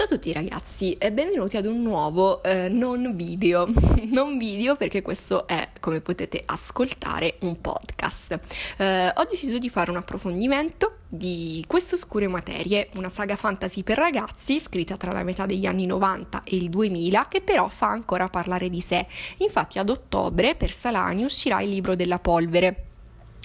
Ciao a tutti ragazzi e benvenuti ad un nuovo eh, non video. non video perché questo è, come potete ascoltare, un podcast. Eh, ho deciso di fare un approfondimento di Queste oscure materie, una saga fantasy per ragazzi scritta tra la metà degli anni 90 e il 2000 che però fa ancora parlare di sé. Infatti ad ottobre per Salani uscirà il libro della polvere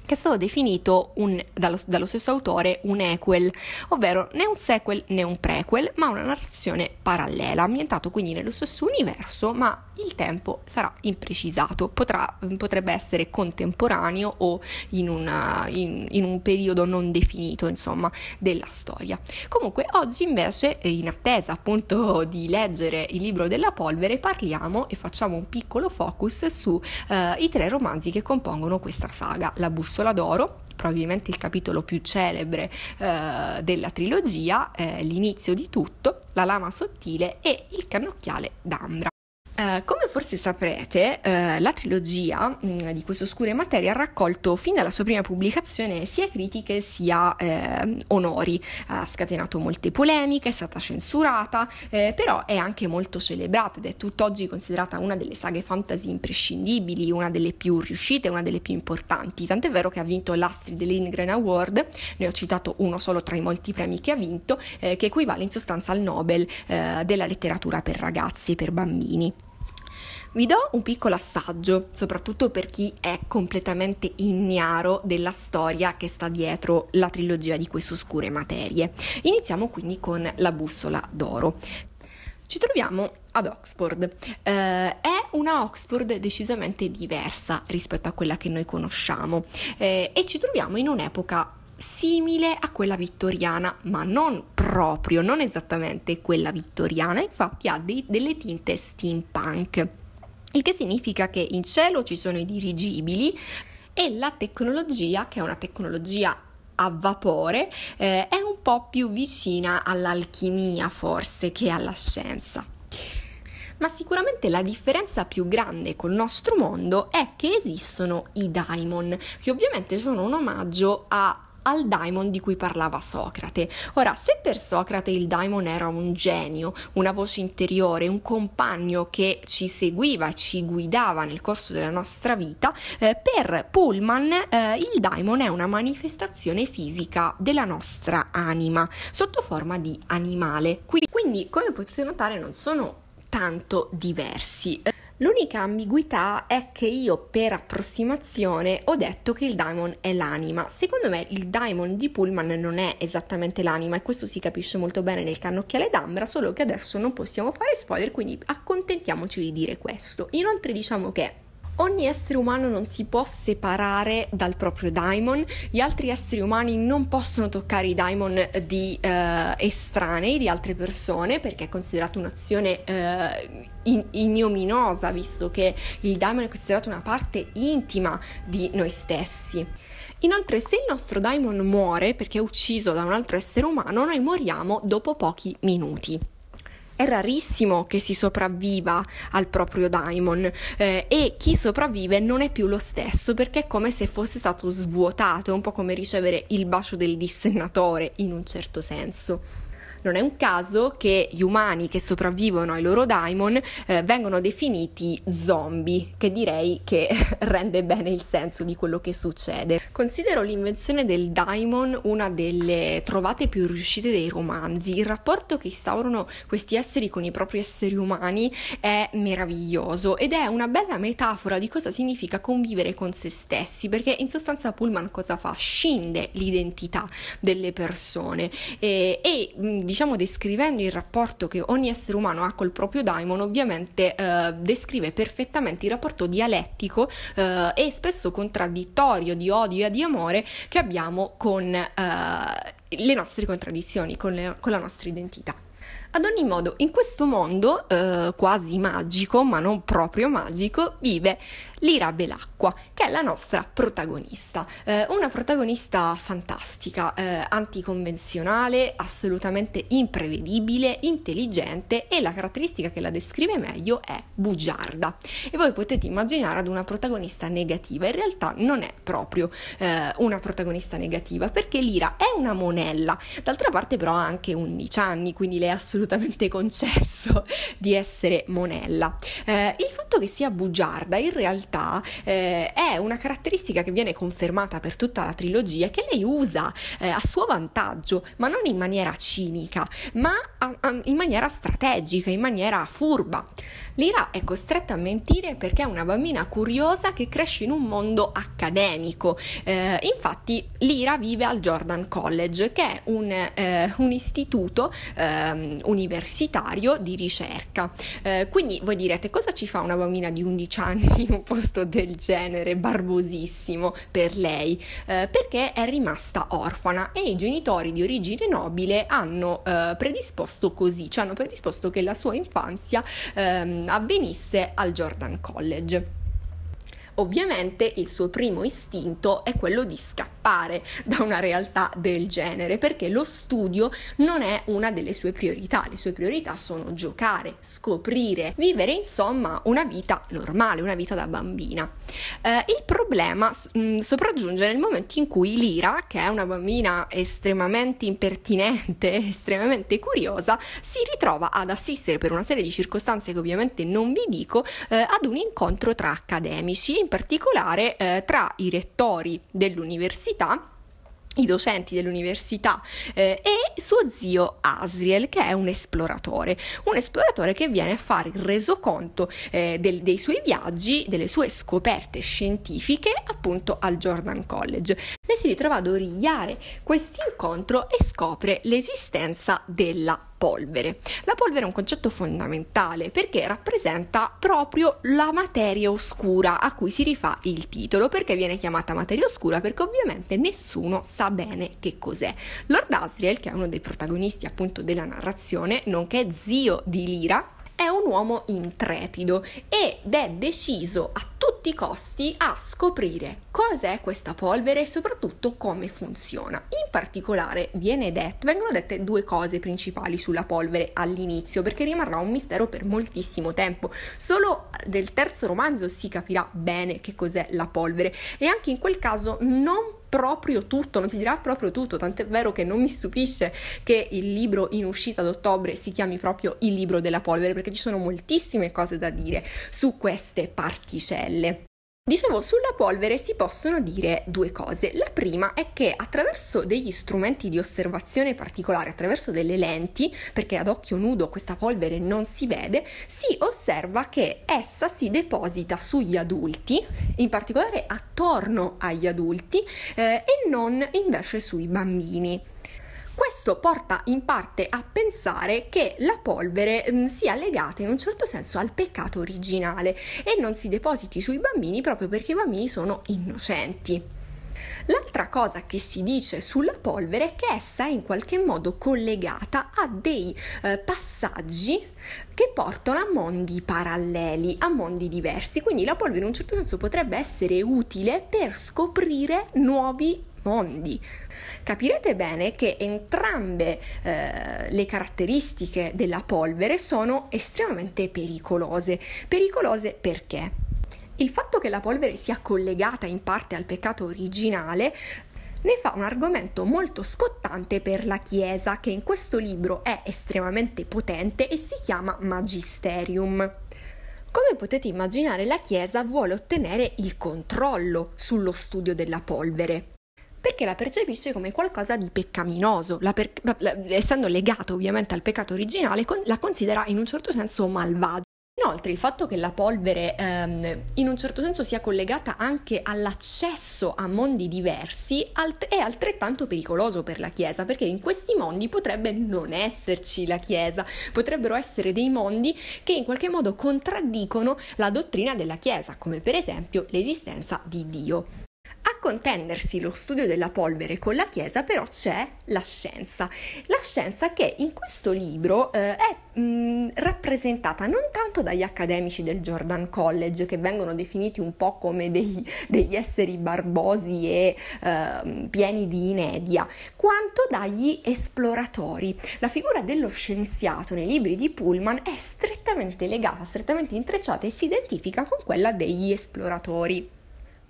che è stato definito un, dallo, dallo, stesso autore un equel, ovvero né un sequel né un prequel, ma una narrazione parallela, ambientato quindi nello stesso universo, ma il tempo sarà imprecisato, Potrà, mm, potrebbe essere contemporaneo o in, una, in, in, un periodo non definito, insomma, della storia. Comunque oggi invece, eh, in attesa appunto di leggere il libro della polvere, parliamo e facciamo un piccolo focus sui eh, tre romanzi che compongono questa saga, La Bussola bussola d'oro, probabilmente il capitolo più celebre eh, della trilogia, eh, l'inizio di tutto, la lama sottile e il cannocchiale d'ambra. Uh, come forse saprete, uh, la trilogia mh, mm, di queste oscure materie ha raccolto fin dalla sua prima pubblicazione sia critiche sia eh, onori, ha scatenato molte polemiche, è stata censurata, eh, però è anche molto celebrata ed è tutt'oggi considerata una delle saghe fantasy imprescindibili, una delle più riuscite, una delle più importanti, tant'è vero che ha vinto l'Astrid Lindgren Award, ne ho citato uno solo tra i molti premi che ha vinto, eh, che equivale in sostanza al Nobel eh, della letteratura per ragazzi e per bambini. Vi do un piccolo assaggio, soprattutto per chi è completamente ignaro della storia che sta dietro la trilogia di queste oscure materie. Iniziamo quindi con la bussola d'oro. Ci troviamo ad Oxford. Uh, è una Oxford decisamente diversa rispetto a quella che noi conosciamo eh, e ci troviamo in un'epoca simile a quella vittoriana, ma non proprio, non esattamente quella vittoriana, infatti ha dei, delle tinte steampunk il che significa che in cielo ci sono i dirigibili e la tecnologia, che è una tecnologia a vapore, eh, è un po' più vicina all'alchimia forse che alla scienza. Ma sicuramente la differenza più grande col nostro mondo è che esistono i daimon, che ovviamente sono un omaggio a al daimon di cui parlava Socrate. Ora, se per Socrate il daimon era un genio, una voce interiore, un compagno che ci seguiva ci guidava nel corso della nostra vita, eh, per Pullman eh, il daimon è una manifestazione fisica della nostra anima sotto forma di animale. quindi come potete notare, non sono tanto diversi. L'unica ambiguità è che io per approssimazione ho detto che il daimon è l'anima. Secondo me il daimon di Pullman non è esattamente l'anima e questo si capisce molto bene nel cannocchiale d'ambra, solo che adesso non possiamo fare spoiler, quindi accontentiamoci di dire questo. Inoltre diciamo che Ogni essere umano non si può separare dal proprio daimon, gli altri esseri umani non possono toccare i daimon di eh, estranei, di altre persone, perché è considerato un'azione eh, in- ignominosa, visto che il daimon è considerato una parte intima di noi stessi. Inoltre, se il nostro daimon muore perché è ucciso da un altro essere umano, noi moriamo dopo pochi minuti è rarissimo che si sopravviva al proprio daimon eh, e chi sopravvive non è più lo stesso perché è come se fosse stato svuotato, è un po' come ricevere il bacio del dissennatore in un certo senso non è un caso che gli umani che sopravvivono ai loro daimon eh, vengono definiti zombie, che direi che rende bene il senso di quello che succede. Considero l'invenzione del daimon una delle trovate più riuscite dei romanzi. Il rapporto che instaurano questi esseri con i propri esseri umani è meraviglioso ed è una bella metafora di cosa significa convivere con se stessi, perché in sostanza Pullman cosa fa? Scinde l'identità delle persone e, e diciamo descrivendo il rapporto che ogni essere umano ha col proprio daimon, ovviamente eh, descrive perfettamente il rapporto dialettico eh, e spesso contraddittorio di odio e di amore che abbiamo con eh, le nostre contraddizioni, con, le, con la nostra identità. Ad ogni modo, in questo mondo eh, quasi magico, ma non proprio magico, vive Lira Belacqua, che è la nostra protagonista. Eh, una protagonista fantastica, eh, anticonvenzionale, assolutamente imprevedibile, intelligente e la caratteristica che la descrive meglio è bugiarda. E voi potete immaginare ad una protagonista negativa, in realtà non è proprio eh, una protagonista negativa perché Lira è una monella, d'altra parte però ha anche 11 anni, quindi le è assolutamente concesso di essere monella. Eh, il fatto che sia bugiarda in realtà realtà eh, è una caratteristica che viene confermata per tutta la trilogia che lei usa eh, a suo vantaggio, ma non in maniera cinica, ma a, a, in maniera strategica, in maniera furba. Lira è costretta a mentire perché è una bambina curiosa che cresce in un mondo accademico. Eh, infatti Lira vive al Jordan College, che è un, eh, un istituto ehm, universitario di ricerca. Eh, quindi voi direte cosa ci fa una bambina di 11 anni un po' piuttosto del genere barbosissimo per lei, eh, perché è rimasta orfana e i genitori di origine nobile hanno eh, predisposto così, cioè hanno predisposto che la sua infanzia ehm, avvenisse al Jordan College. Ovviamente il suo primo istinto è quello di scappare da una realtà del genere perché lo studio non è una delle sue priorità, le sue priorità sono giocare, scoprire, vivere insomma una vita normale, una vita da bambina. Eh, il problema mh, mm, sopraggiunge nel momento in cui Lira, che è una bambina estremamente impertinente, estremamente curiosa, si ritrova ad assistere per una serie di circostanze che ovviamente non vi dico eh, ad un incontro tra accademici in particolare eh, tra i rettori dell'università i docenti dell'università eh, e suo zio Asriel che è un esploratore, un esploratore che viene a fare il resoconto eh, del, dei suoi viaggi, delle sue scoperte scientifiche appunto al Jordan College. Lei si ritrova ad origliare questo incontro e scopre l'esistenza della polvere. La polvere è un concetto fondamentale perché rappresenta proprio la materia oscura a cui si rifà il titolo, perché viene chiamata materia oscura perché ovviamente nessuno sa sa bene che cos'è. Lord Asriel, che è uno dei protagonisti appunto della narrazione, nonché zio di Lira, è un uomo intrepido ed è deciso a tutti i costi a scoprire cos'è questa polvere e soprattutto come funziona. In particolare detto, vengono dette due cose principali sulla polvere all'inizio perché rimarrà un mistero per moltissimo tempo. Solo del terzo romanzo si capirà bene che cos'è la polvere e anche in quel caso non può proprio tutto, non si dirà proprio tutto, tant'è vero che non mi stupisce che il libro in uscita ad ottobre si chiami proprio il libro della polvere, perché ci sono moltissime cose da dire su queste particelle. Dicevo, sulla polvere si possono dire due cose. La prima è che attraverso degli strumenti di osservazione particolari, attraverso delle lenti, perché ad occhio nudo questa polvere non si vede, si osserva che essa si deposita sugli adulti, in particolare attorno agli adulti, eh, e non invece sui bambini. Questo porta in parte a pensare che la polvere mh, mm, sia legata in un certo senso al peccato originale e non si depositi sui bambini proprio perché i bambini sono innocenti. L'altra cosa che si dice sulla polvere è che essa è in qualche modo collegata a dei eh, passaggi che portano a mondi paralleli, a mondi diversi. Quindi la polvere in un certo senso potrebbe essere utile per scoprire nuovi mondi, capirete bene che entrambe eh, le caratteristiche della polvere sono estremamente pericolose. Pericolose perché? Il fatto che la polvere sia collegata in parte al peccato originale ne fa un argomento molto scottante per la Chiesa, che in questo libro è estremamente potente e si chiama Magisterium. Come potete immaginare, la Chiesa vuole ottenere il controllo sullo studio della polvere perché la percepisce come qualcosa di peccaminoso, la per, la, essendo legata ovviamente al peccato originale, con, la considera in un certo senso malvagia. Inoltre il fatto che la polvere ehm, in un certo senso sia collegata anche all'accesso a mondi diversi alt- è altrettanto pericoloso per la Chiesa, perché in questi mondi potrebbe non esserci la Chiesa, potrebbero essere dei mondi che in qualche modo contraddicono la dottrina della Chiesa, come per esempio l'esistenza di Dio. A contendersi lo studio della polvere con la Chiesa però c'è la scienza, la scienza che in questo libro eh, è mh, mm, rappresentata non tanto dagli accademici del Jordan College che vengono definiti un po' come dei, degli esseri barbosi e eh, pieni di inedia, quanto dagli esploratori. La figura dello scienziato nei libri di Pullman è strettamente legata, strettamente intrecciata e si identifica con quella degli esploratori.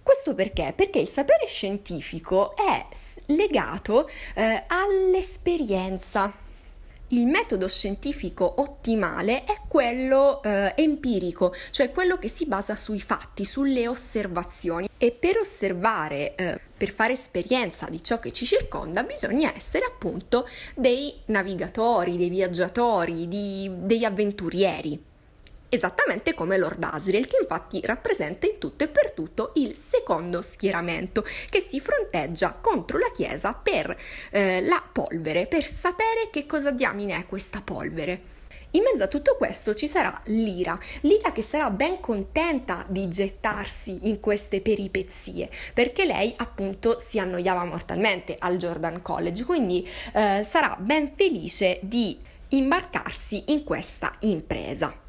Questo perché? Perché il sapere scientifico è legato eh, all'esperienza. Il metodo scientifico ottimale è quello eh, empirico, cioè quello che si basa sui fatti, sulle osservazioni. E per osservare, eh, per fare esperienza di ciò che ci circonda, bisogna essere appunto dei navigatori, dei viaggiatori, di, degli avventurieri esattamente come Lord Asriel, che infatti rappresenta in tutto e per tutto il secondo schieramento che si fronteggia contro la Chiesa per eh, la polvere, per sapere che cosa diamine è questa polvere. In mezzo a tutto questo ci sarà Lira, Lira che sarà ben contenta di gettarsi in queste peripezie, perché lei appunto si annoiava mortalmente al Jordan College, quindi eh, sarà ben felice di imbarcarsi in questa impresa.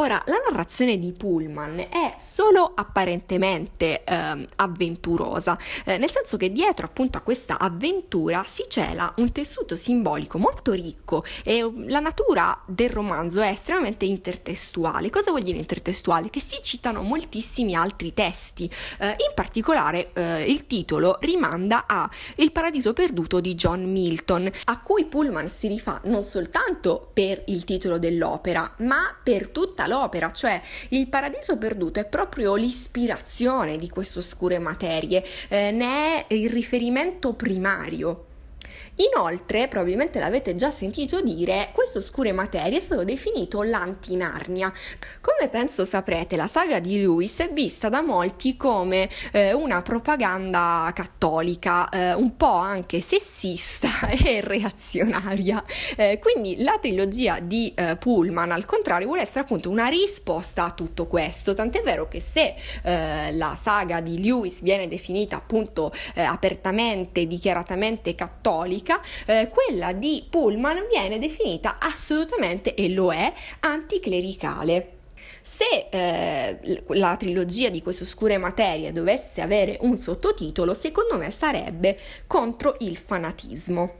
Ora, la narrazione di Pullman è solo apparentemente eh, avventurosa, eh, nel senso che dietro appunto a questa avventura si cela un tessuto simbolico molto ricco e um, la natura del romanzo è estremamente intertestuale. Cosa vuol dire intertestuale? Che si citano moltissimi altri testi, eh, in particolare eh, il titolo rimanda a Il paradiso perduto di John Milton, a cui Pullman si rifà non soltanto per il titolo dell'opera, ma per tutta l'opera, cioè il paradiso perduto è proprio l'ispirazione di queste oscure materie, eh, ne è il riferimento primario. Inoltre, probabilmente l'avete già sentito dire, questo Oscure Materie è stato definito l'anti-Narnia. Come penso saprete, la saga di Lewis è vista da molti come eh, una propaganda cattolica, eh, un po' anche sessista e reazionaria. Eh, quindi la trilogia di eh, Pullman, al contrario, vuole essere appunto una risposta a tutto questo, tant'è vero che se eh, la saga di Lewis viene definita appunto eh, apertamente, dichiaratamente cattolica, politica, eh, quella di Pullman viene definita assolutamente, e lo è, anticlericale. Se eh, la trilogia di queste oscure materie dovesse avere un sottotitolo, secondo me sarebbe contro il fanatismo.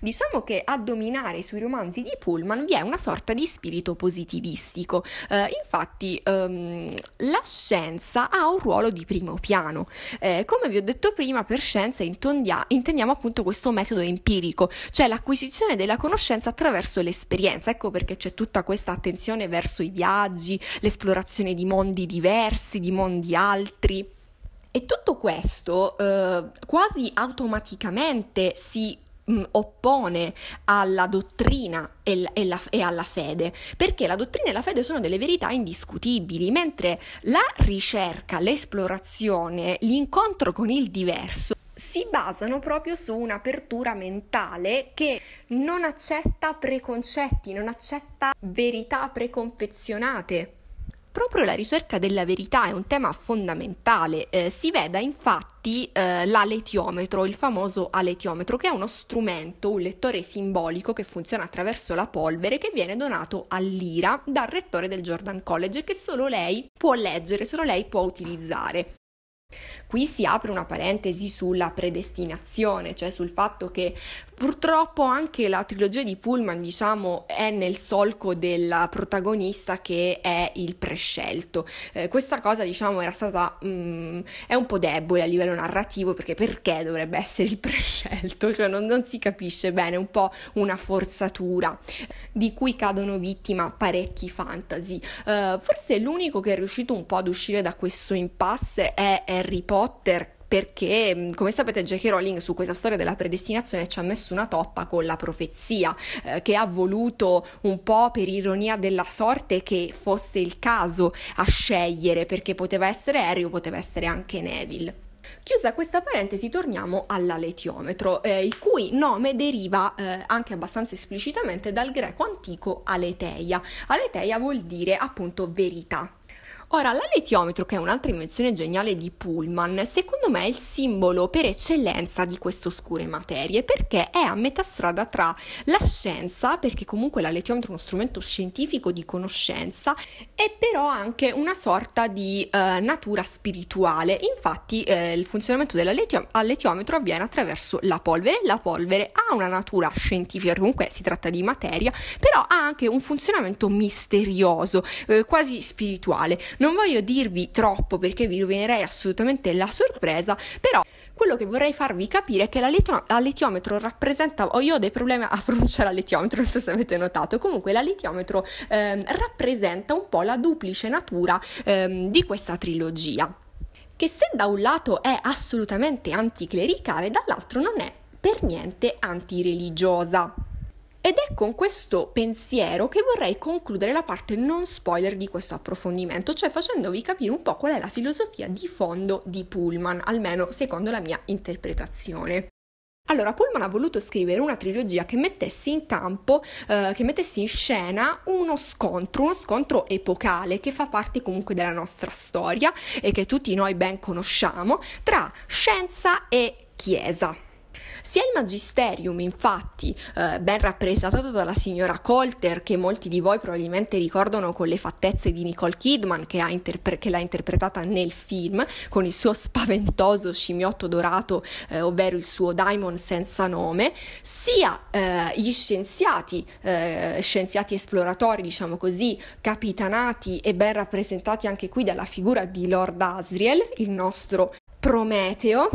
Diciamo che a dominare sui romanzi di Pullman vi è una sorta di spirito positivistico. Eh, infatti, ehm, la scienza ha un ruolo di primo piano. Eh, come vi ho detto prima, per scienza intondia- intendiamo appunto questo metodo empirico, cioè l'acquisizione della conoscenza attraverso l'esperienza. Ecco perché c'è tutta questa attenzione verso i viaggi, l'esplorazione di mondi diversi, di mondi altri. E tutto questo eh, quasi automaticamente si Mm, oppone alla dottrina e, e, la, e, alla fede, perché la dottrina e la fede sono delle verità indiscutibili, mentre la ricerca, l'esplorazione, l'incontro con il diverso si basano proprio su un'apertura mentale che non accetta preconcetti, non accetta verità preconfezionate Proprio la ricerca della verità è un tema fondamentale, eh, si veda infatti eh, l'aletiometro, il famoso aletiometro, che è uno strumento, un lettore simbolico che funziona attraverso la polvere che viene donato all'Ira dal rettore del Jordan College e che solo lei può leggere, solo lei può utilizzare. Qui si apre una parentesi sulla predestinazione, cioè sul fatto che Purtroppo anche la trilogia di Pullman, diciamo, è nel solco del protagonista che è il prescelto. Eh, questa cosa, diciamo, era stata mm, è un po' debole a livello narrativo perché perché dovrebbe essere il prescelto? Cioè non, non si capisce bene, è un po' una forzatura di cui cadono vittima parecchi fantasy. Eh, forse l'unico che è riuscito un po' ad uscire da questo impasse è Harry Potter perché mm, come sapete J.K. Rowling su questa storia della predestinazione ci ha messo una toppa con la profezia eh, che ha voluto un po' per ironia della sorte che fosse il caso a scegliere perché poteva essere Harry o poteva essere anche Neville. Chiusa questa parentesi, torniamo all'aletiometro, eh, il cui nome deriva eh, anche abbastanza esplicitamente dal greco antico aleteia. Aleteia vuol dire appunto verità. Ora, l'alettiometro, che è un'altra invenzione geniale di Pullman, secondo me è il simbolo per eccellenza di queste oscure materie, perché è a metà strada tra la scienza, perché comunque l'alettiometro è uno strumento scientifico di conoscenza, e però anche una sorta di eh, natura spirituale. Infatti eh, il funzionamento dell'alettiometro avviene attraverso la polvere. La polvere ha una natura scientifica, comunque si tratta di materia, però ha anche un funzionamento misterioso, eh, quasi spirituale. Non voglio dirvi troppo perché vi rovinerei assolutamente la sorpresa, però quello che vorrei farvi capire è che l'alletiometro rappresenta, oh io ho dei problemi a pronunciare l'alletiometro, non so se avete notato, comunque l'alletiometro eh, rappresenta un po' la duplice natura eh, di questa trilogia che se da un lato è assolutamente anticlericale, dall'altro non è per niente antireligiosa. Ed è con questo pensiero che vorrei concludere la parte non spoiler di questo approfondimento, cioè facendovi capire un po' qual è la filosofia di fondo di Pullman, almeno secondo la mia interpretazione. Allora, Pullman ha voluto scrivere una trilogia che mettesse in campo, eh, che mettesse in scena uno scontro, uno scontro epocale che fa parte comunque della nostra storia e che tutti noi ben conosciamo, tra scienza e chiesa. Sia il magisterium, infatti, eh, ben rappresentato dalla signora Colter, che molti di voi probabilmente ricordano con le fattezze di Nicole Kidman, che, interpre- che l'ha interpretata nel film, con il suo spaventoso scimmiotto dorato, eh, ovvero il suo Diamond senza nome, sia eh, gli scienziati, eh, scienziati esploratori, diciamo così, capitanati e ben rappresentati anche qui dalla figura di Lord Asriel, il nostro Prometeo,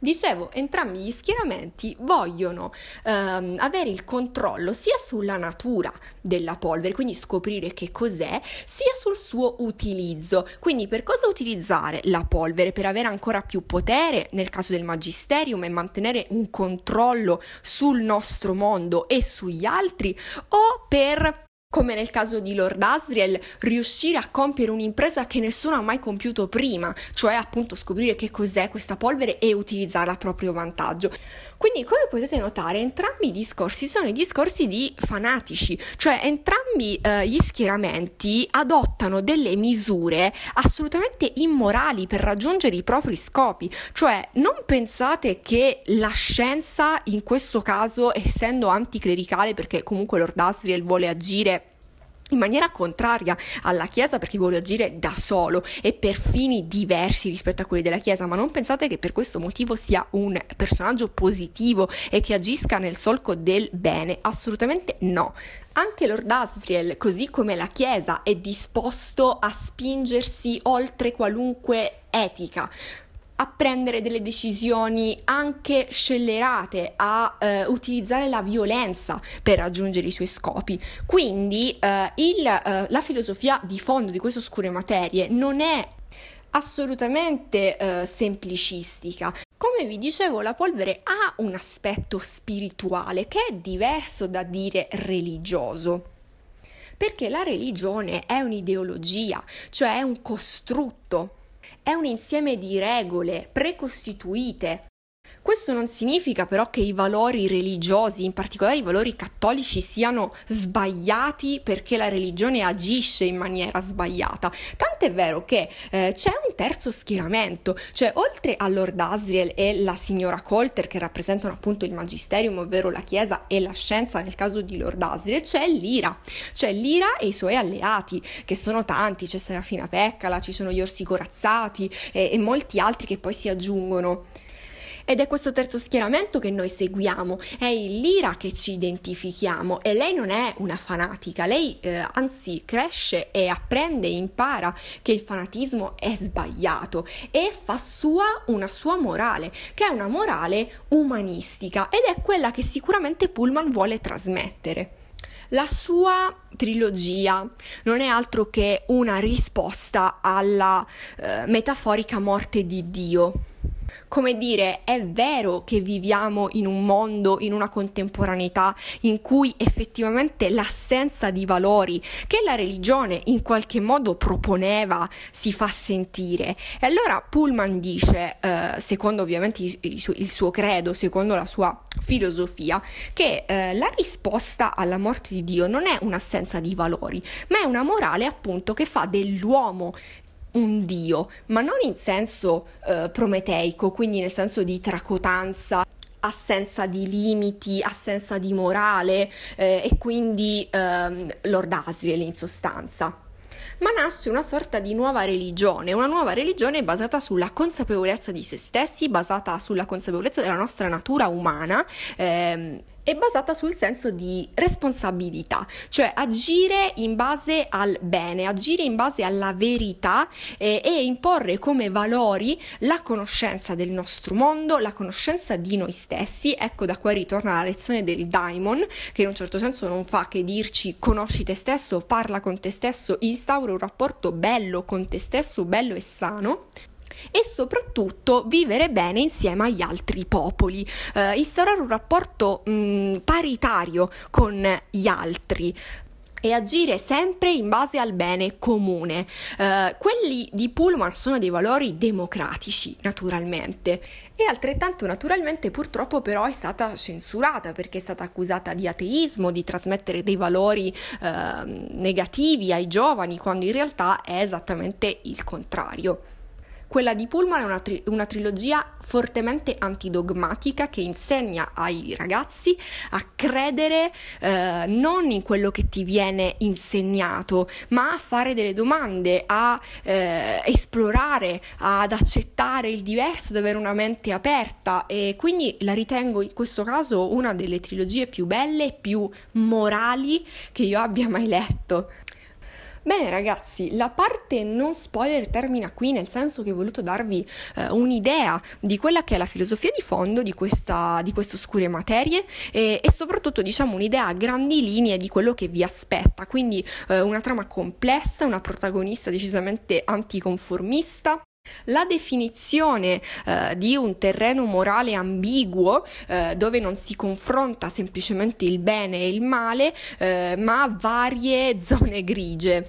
Dicevo, entrambi gli schieramenti vogliono ehm, avere il controllo sia sulla natura della polvere, quindi scoprire che cos'è, sia sul suo utilizzo. Quindi per cosa utilizzare la polvere? Per avere ancora più potere nel caso del magisterium e mantenere un controllo sul nostro mondo e sugli altri o per come nel caso di Lord Asriel, riuscire a compiere un'impresa che nessuno ha mai compiuto prima, cioè appunto scoprire che cos'è questa polvere e utilizzarla a proprio vantaggio. Quindi, come potete notare, entrambi i discorsi sono i discorsi di fanatici, cioè entrambi eh, gli schieramenti adottano delle misure assolutamente immorali per raggiungere i propri scopi, cioè non pensate che la scienza in questo caso, essendo anticlericale, perché comunque Lord Asriel vuole agire in maniera contraria alla Chiesa perché vuole agire da solo e per fini diversi rispetto a quelli della Chiesa, ma non pensate che per questo motivo sia un personaggio positivo e che agisca nel solco del bene, assolutamente no. Anche Lord Asriel, così come la Chiesa, è disposto a spingersi oltre qualunque etica a prendere delle decisioni anche scellerate, a eh, utilizzare la violenza per raggiungere i suoi scopi. Quindi eh, il, eh, la filosofia di fondo di queste oscure materie non è assolutamente eh, semplicistica. Come vi dicevo, la polvere ha un aspetto spirituale che è diverso da dire religioso perché la religione è un'ideologia, cioè è un costrutto è un insieme di regole precostituite questo non significa però che i valori religiosi, in particolare i valori cattolici, siano sbagliati perché la religione agisce in maniera sbagliata. Tant'è vero che eh, c'è un terzo schieramento, cioè oltre a Lord Asriel e la signora Colter che rappresentano appunto il magisterium, ovvero la Chiesa e la scienza nel caso di Lord Asriel, c'è l'Ira. C'è l'Ira e i suoi alleati, che sono tanti, c'è Serafina Peccala, ci sono gli Orsi Corazzati e, e molti altri che poi si aggiungono. Ed è questo terzo schieramento che noi seguiamo, è in Lira che ci identifichiamo e lei non è una fanatica, lei eh, anzi cresce e apprende, e impara che il fanatismo è sbagliato e fa sua una sua morale, che è una morale umanistica ed è quella che sicuramente Pullman vuole trasmettere. La sua trilogia non è altro che una risposta alla eh, metaforica morte di Dio come dire, è vero che viviamo in un mondo, in una contemporaneità in cui effettivamente l'assenza di valori che la religione in qualche modo proponeva si fa sentire. E allora Pullman dice, eh, secondo ovviamente il suo credo, secondo la sua filosofia, che eh, la risposta alla morte di Dio non è un'assenza di valori, ma è una morale appunto che fa dell'uomo un dio, ma non in senso eh, prometeico, quindi nel senso di tracotanza, assenza di limiti, assenza di morale eh, e quindi ehm, Lord Asriel in sostanza. Ma nasce una sorta di nuova religione, una nuova religione basata sulla consapevolezza di se stessi, basata sulla consapevolezza della nostra natura umana. Ehm, è basata sul senso di responsabilità, cioè agire in base al bene, agire in base alla verità eh, e imporre come valori la conoscenza del nostro mondo, la conoscenza di noi stessi. Ecco da qua ritorna la lezione del Daimon, che in un certo senso non fa che dirci conosci te stesso, parla con te stesso, instaura un rapporto bello con te stesso, bello e sano e soprattutto vivere bene insieme agli altri popoli, eh, instaurare un rapporto mh, mm, paritario con gli altri, e agire sempre in base al bene comune. Uh, quelli di Pullman sono dei valori democratici, naturalmente. E altrettanto naturalmente purtroppo però è stata censurata perché è stata accusata di ateismo, di trasmettere dei valori uh, negativi ai giovani, quando in realtà è esattamente il contrario. Quella di Pullman è una, tri- una trilogia fortemente antidogmatica che insegna ai ragazzi a credere eh, non in quello che ti viene insegnato, ma a fare delle domande, a eh, esplorare, ad accettare il diverso, ad avere una mente aperta e quindi la ritengo in questo caso una delle trilogie più belle e più morali che io abbia mai letto. Bene ragazzi, la parte non spoiler termina qui, nel senso che ho voluto darvi eh, un'idea di quella che è la filosofia di fondo di, questa, di queste oscure materie e, e, soprattutto diciamo un'idea a grandi linee di quello che vi aspetta, quindi eh, una trama complessa, una protagonista decisamente anticonformista. La definizione eh, di un terreno morale ambiguo, eh, dove non si confronta semplicemente il bene e il male, eh, ma varie zone grigie.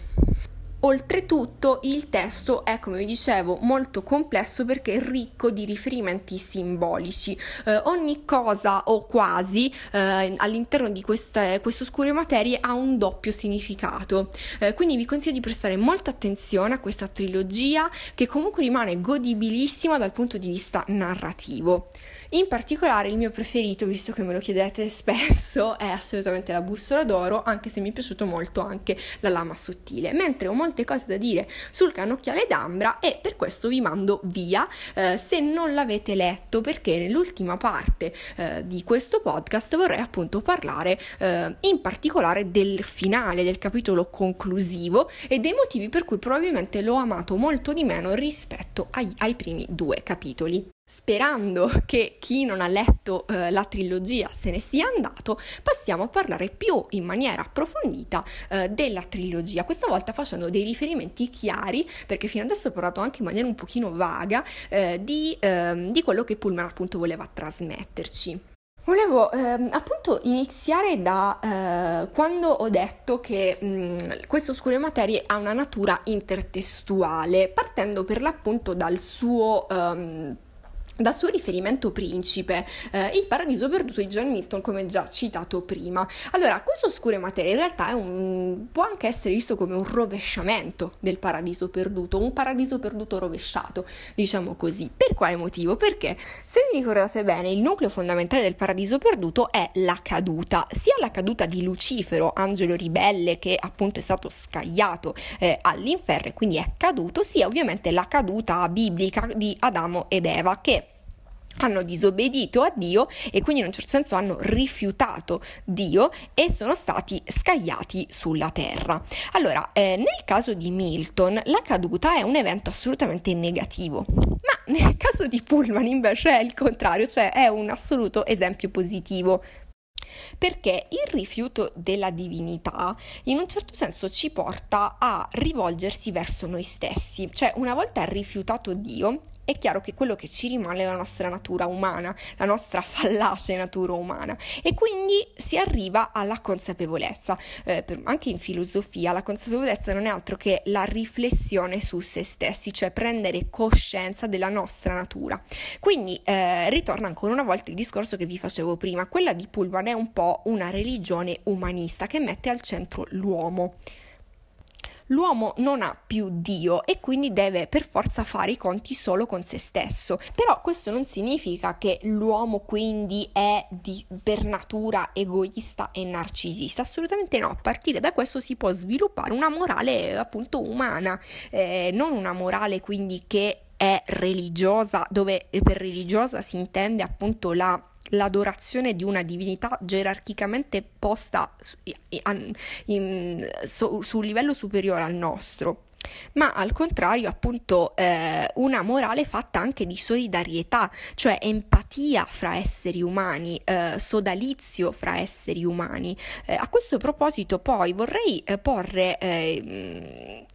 Oltretutto il testo è, come vi dicevo, molto complesso perché è ricco di riferimenti simbolici. Eh, ogni cosa o quasi eh, all'interno di queste, queste, oscure materie ha un doppio significato. Eh, quindi vi consiglio di prestare molta attenzione a questa trilogia che comunque rimane godibilissima dal punto di vista narrativo. In particolare il mio preferito, visto che me lo chiedete spesso, è assolutamente la bussola d'oro, anche se mi è piaciuto molto anche la lama sottile. Mentre ho molte cose da dire sul cannocchiale d'ambra e per questo vi mando via eh, se non l'avete letto, perché nell'ultima parte eh, di questo podcast vorrei appunto parlare eh, in particolare del finale, del capitolo conclusivo e dei motivi per cui probabilmente l'ho amato molto di meno rispetto ai, ai primi due capitoli. Sperando che chi non ha letto eh, la trilogia se ne sia andato, passiamo a parlare più in maniera approfondita eh, della trilogia, questa volta facendo dei riferimenti chiari, perché fino adesso ho parlato anche in maniera un pochino vaga eh, di, ehm, di quello che Pullman appunto voleva trasmetterci. Volevo ehm, appunto iniziare da eh, quando ho detto che mh, mm, questo Oscure Materie ha una natura intertestuale, partendo per l'appunto dal suo... Ehm, dal suo riferimento principe, eh, il paradiso perduto di John Milton, come già citato prima. Allora, questo oscura materia in realtà un, può anche essere visto come un rovesciamento del paradiso perduto, un paradiso perduto rovesciato, diciamo così. Per quale motivo? Perché, se vi ricordate bene, il nucleo fondamentale del paradiso perduto è la caduta, sia la caduta di Lucifero, angelo ribelle che appunto è stato scagliato eh, all'inferno e quindi è caduto, sia ovviamente la caduta biblica di Adamo ed Eva che hanno disobbedito a Dio e quindi in un certo senso hanno rifiutato Dio e sono stati scagliati sulla terra. Allora, eh, nel caso di Milton la caduta è un evento assolutamente negativo, ma nel caso di Pullman invece è il contrario, cioè è un assoluto esempio positivo. Perché il rifiuto della divinità in un certo senso ci porta a rivolgersi verso noi stessi, cioè una volta rifiutato Dio è chiaro che quello che ci rimane è la nostra natura umana, la nostra fallace natura umana e quindi si arriva alla consapevolezza. Eh, per, anche in filosofia la consapevolezza non è altro che la riflessione su se stessi, cioè prendere coscienza della nostra natura. Quindi eh, ritorna ancora una volta il discorso che vi facevo prima, quella di Pullman è un po' una religione umanista che mette al centro l'uomo l'uomo non ha più Dio e quindi deve per forza fare i conti solo con se stesso. Però questo non significa che l'uomo quindi è di, per natura egoista e narcisista, assolutamente no, a partire da questo si può sviluppare una morale appunto umana, eh, non una morale quindi che è religiosa, dove per religiosa si intende appunto la l'adorazione di una divinità gerarchicamente posta su, in, in, su, su un livello superiore al nostro ma al contrario appunto eh, una morale fatta anche di solidarietà, cioè empatia fra esseri umani, eh, sodalizio fra esseri umani. Eh, a questo proposito poi vorrei eh, porre eh,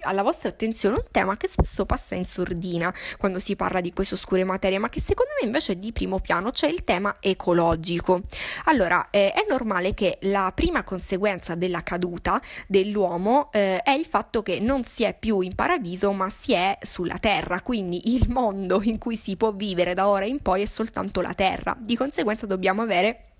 alla vostra attenzione un tema che spesso passa in sordina quando si parla di queste oscure materie, ma che secondo me invece è di primo piano, cioè il tema ecologico. Allora, eh, è normale che la prima conseguenza della caduta dell'uomo eh, è il fatto che non si è più in paradiso, ma si è sulla terra, quindi il mondo in cui si può vivere da ora in poi è soltanto la terra. Di conseguenza dobbiamo avere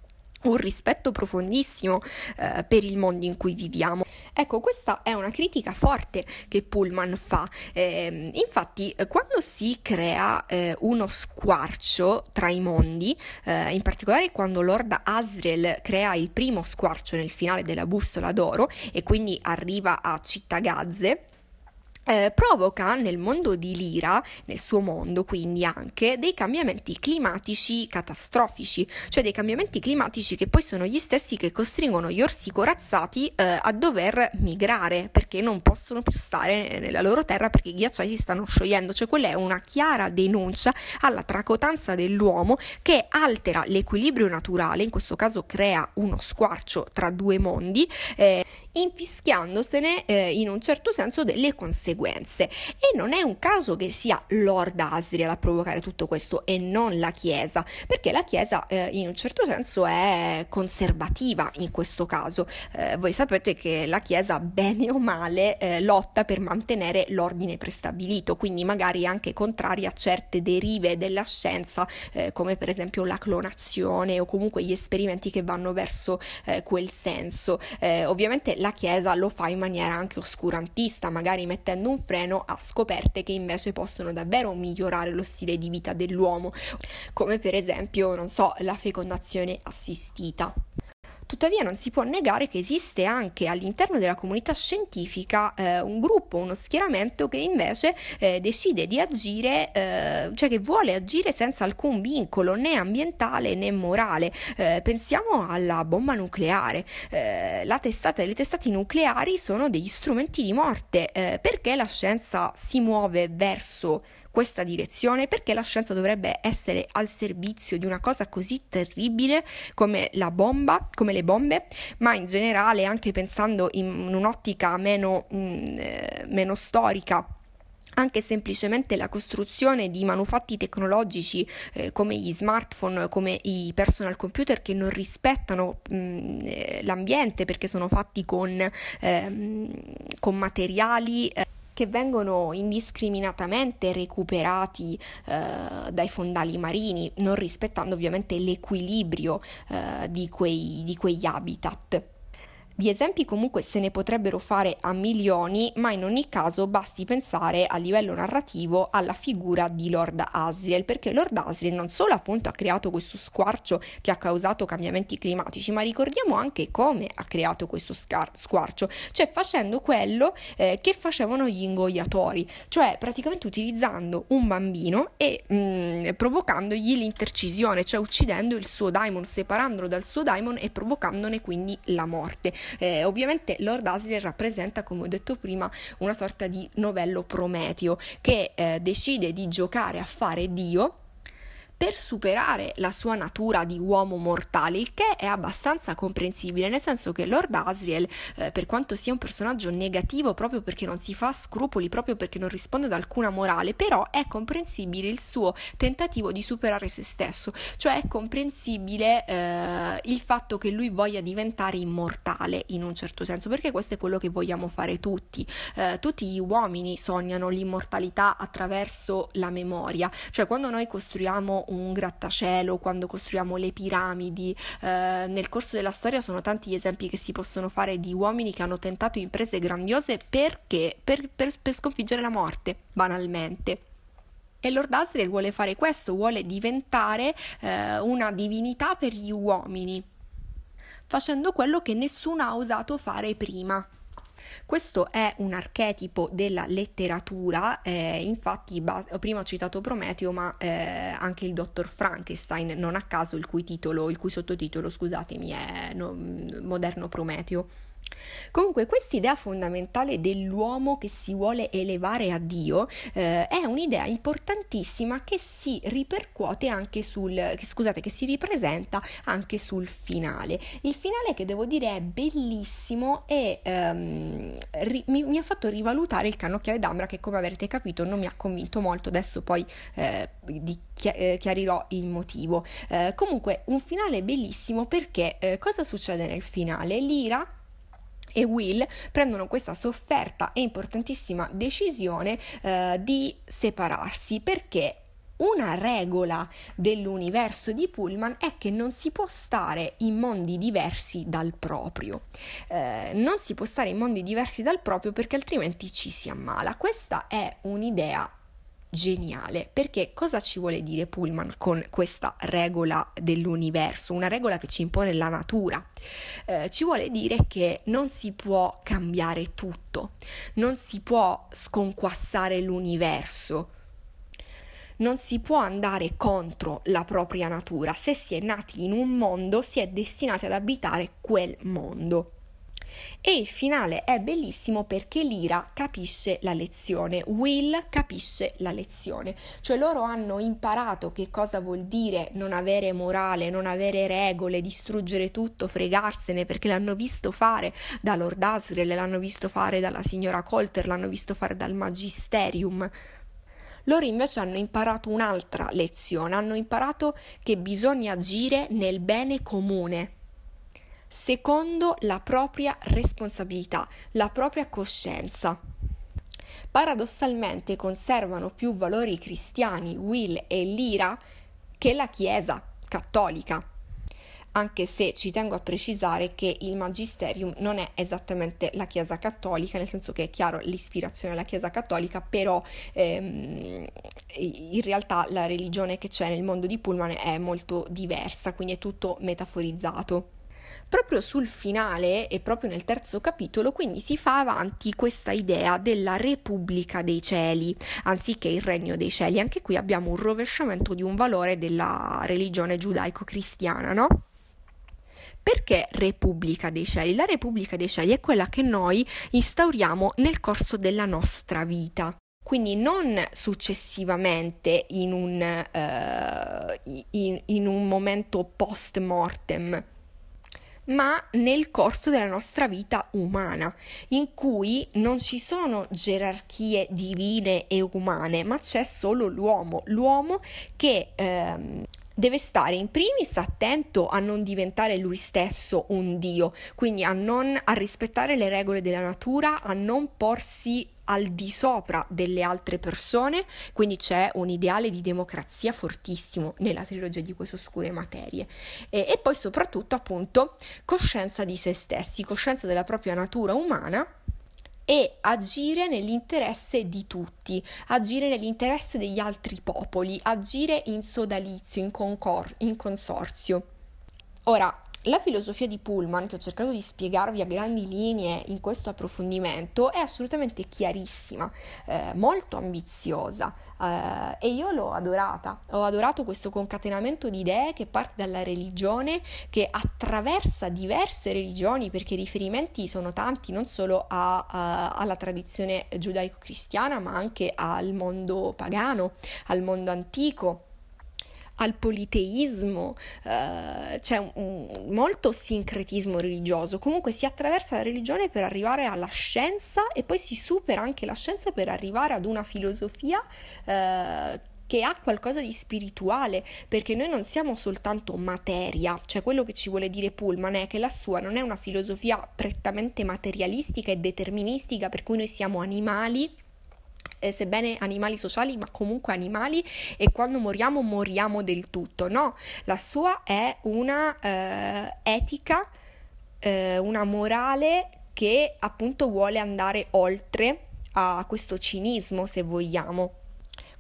un rispetto profondissimo eh, per il mondo in cui viviamo. Ecco, questa è una critica forte che Pullman fa. Ehm, eh, infatti, quando si crea eh, uno squarcio tra i mondi, eh, in particolare quando Lord Asriel crea il primo squarcio nel finale della bussola d'oro e quindi arriva a Città Gazze, eh, provoca nel mondo di Lira, nel suo mondo quindi anche, dei cambiamenti climatici catastrofici, cioè dei cambiamenti climatici che poi sono gli stessi che costringono gli orsi corazzati eh, a dover migrare perché non possono più stare nella loro terra perché i ghiacciai si stanno sciogliendo, cioè quella è una chiara denuncia alla tracotanza dell'uomo che altera l'equilibrio naturale, in questo caso crea uno squarcio tra due mondi. Eh, infischiandosene eh, in un certo senso delle conseguenze. E non è un caso che sia Lord Asriel a provocare tutto questo e non la Chiesa, perché la Chiesa eh, in un certo senso è conservativa in questo caso. Eh, voi sapete che la Chiesa, bene o male, eh, lotta per mantenere l'ordine prestabilito, quindi magari anche contraria a certe derive della scienza, eh, come per esempio la clonazione o comunque gli esperimenti che vanno verso eh, quel senso. ovviamente la Chiesa lo fa in maniera anche oscurantista, magari mettendo un freno a scoperte che invece possono davvero migliorare lo stile di vita dell'uomo, come per esempio, non so, la fecondazione assistita. Tuttavia non si può negare che esiste anche all'interno della comunità scientifica eh, un gruppo, uno schieramento che invece eh, decide di agire, eh, cioè che vuole agire senza alcun vincolo né ambientale né morale. Eh, pensiamo alla bomba nucleare. Eh, testata, le testate nucleari sono degli strumenti di morte eh, perché la scienza si muove verso questa direzione perché la scienza dovrebbe essere al servizio di una cosa così terribile come la bomba, come le bombe, ma in generale anche pensando in un'ottica meno, mh, mm, eh, meno storica anche semplicemente la costruzione di manufatti tecnologici eh, come gli smartphone, come i personal computer che non rispettano mh, mm, eh, l'ambiente perché sono fatti con, eh, con materiali. Eh che vengono indiscriminatamente recuperati eh, dai fondali marini, non rispettando ovviamente l'equilibrio eh, di, quei, di quegli habitat. Di esempi comunque se ne potrebbero fare a milioni, ma in ogni caso basti pensare a livello narrativo alla figura di Lord Asriel, perché Lord Asriel non solo appunto ha creato questo squarcio che ha causato cambiamenti climatici, ma ricordiamo anche come ha creato questo scar- squarcio, cioè facendo quello eh, che facevano gli ingoiatori, cioè praticamente utilizzando un bambino e mh, mm, provocandogli l'intercisione, cioè uccidendo il suo daimon, separandolo dal suo daimon e provocandone quindi la morte. Eh, ovviamente Lord Asriel rappresenta, come ho detto prima, una sorta di novello Prometeo che eh, decide di giocare a fare Dio per superare la sua natura di uomo mortale, il che è abbastanza comprensibile, nel senso che Lord Asriel, eh, per quanto sia un personaggio negativo proprio perché non si fa scrupoli, proprio perché non risponde ad alcuna morale, però è comprensibile il suo tentativo di superare se stesso, cioè è comprensibile eh, il fatto che lui voglia diventare immortale in un certo senso, perché questo è quello che vogliamo fare tutti. Eh, tutti gli uomini sognano l'immortalità attraverso la memoria, cioè quando noi costruiamo un grattacielo, quando costruiamo le piramidi. Eh, nel corso della storia sono tanti gli esempi che si possono fare di uomini che hanno tentato imprese grandiose perché? Per, per, per sconfiggere la morte, banalmente. E Lord Asriel vuole fare questo, vuole diventare eh, una divinità per gli uomini, facendo quello che nessuno ha osato fare prima. Questo è un archetipo della letteratura, eh, infatti bas- prima ho citato Prometeo, ma eh, anche il dottor Frankenstein, non a caso il cui titolo, il cui sottotitolo, scusatemi, è no- mm, Moderno Prometeo. Comunque quest'idea fondamentale dell'uomo che si vuole elevare a Dio eh, è un'idea importantissima che si ripercuote anche sul, scusate, che si ripresenta anche sul finale. Il finale che devo dire è bellissimo e ehm, ri, mi, mi, ha fatto rivalutare il cannocchiale d'ambra che come avrete capito non mi ha convinto molto, adesso poi eh, di, chi, eh, chiarirò il motivo. Eh, comunque un finale bellissimo perché eh, cosa succede nel finale? L'ira e Will prendono questa sofferta e importantissima decisione eh, di separarsi perché una regola dell'universo di Pullman è che non si può stare in mondi diversi dal proprio. Eh, non si può stare in mondi diversi dal proprio perché altrimenti ci si ammala. Questa è un'idea geniale, perché cosa ci vuole dire Pullman con questa regola dell'universo, una regola che ci impone la natura? Eh, ci vuole dire che non si può cambiare tutto, non si può sconquassare l'universo, non si può andare contro la propria natura. Se si è nati in un mondo, si è destinati ad abitare quel mondo. E il finale è bellissimo perché Lira capisce la lezione, Will capisce la lezione, cioè loro hanno imparato che cosa vuol dire non avere morale, non avere regole, distruggere tutto, fregarsene perché l'hanno visto fare da Lord Asriel, l'hanno visto fare dalla signora Colter, l'hanno visto fare dal Magisterium. Loro invece hanno imparato un'altra lezione, hanno imparato che bisogna agire nel bene comune secondo la propria responsabilità, la propria coscienza. Paradossalmente conservano più valori cristiani Will e Lira che la Chiesa cattolica, anche se ci tengo a precisare che il magisterium non è esattamente la Chiesa cattolica, nel senso che è chiaro l'ispirazione alla Chiesa cattolica, però ehm, in realtà la religione che c'è nel mondo di Pullman è molto diversa, quindi è tutto metaforizzato proprio sul finale e proprio nel terzo capitolo, quindi si fa avanti questa idea della Repubblica dei Cieli, anziché il Regno dei Cieli. Anche qui abbiamo un rovesciamento di un valore della religione giudaico-cristiana, no? Perché Repubblica dei Cieli? La Repubblica dei Cieli è quella che noi instauriamo nel corso della nostra vita. Quindi non successivamente in un, uh, in, in un momento post mortem, ma nel corso della nostra vita umana, in cui non ci sono gerarchie divine e umane, ma c'è solo l'uomo, l'uomo che ehm, deve stare in primis attento a non diventare lui stesso un dio, quindi a, non, a rispettare le regole della natura, a non porsi al di sopra delle altre persone, quindi c'è un ideale di democrazia fortissimo nella trilogia di queste oscure materie. E, e poi soprattutto appunto coscienza di se stessi, coscienza della propria natura umana e agire nell'interesse di tutti, agire nell'interesse degli altri popoli, agire in sodalizio, in, concor- in consorzio. Ora, la filosofia di Pullman, che ho cercato di spiegarvi a grandi linee in questo approfondimento, è assolutamente chiarissima, eh, molto ambiziosa eh, e io l'ho adorata. Ho adorato questo concatenamento di idee che parte dalla religione, che attraversa diverse religioni perché i riferimenti sono tanti, non solo a, a, alla tradizione giudaico-cristiana, ma anche al mondo pagano, al mondo antico al politeismo, eh, c'è un, un, molto sincretismo religioso, comunque si attraversa la religione per arrivare alla scienza e poi si supera anche la scienza per arrivare ad una filosofia eh, che ha qualcosa di spirituale, perché noi non siamo soltanto materia, cioè quello che ci vuole dire Pullman è che la sua non è una filosofia prettamente materialistica e deterministica per cui noi siamo animali eh, sebbene animali sociali, ma comunque animali e quando moriamo moriamo del tutto. No, la sua è una eh, etica, eh, una morale che appunto vuole andare oltre a questo cinismo, se vogliamo.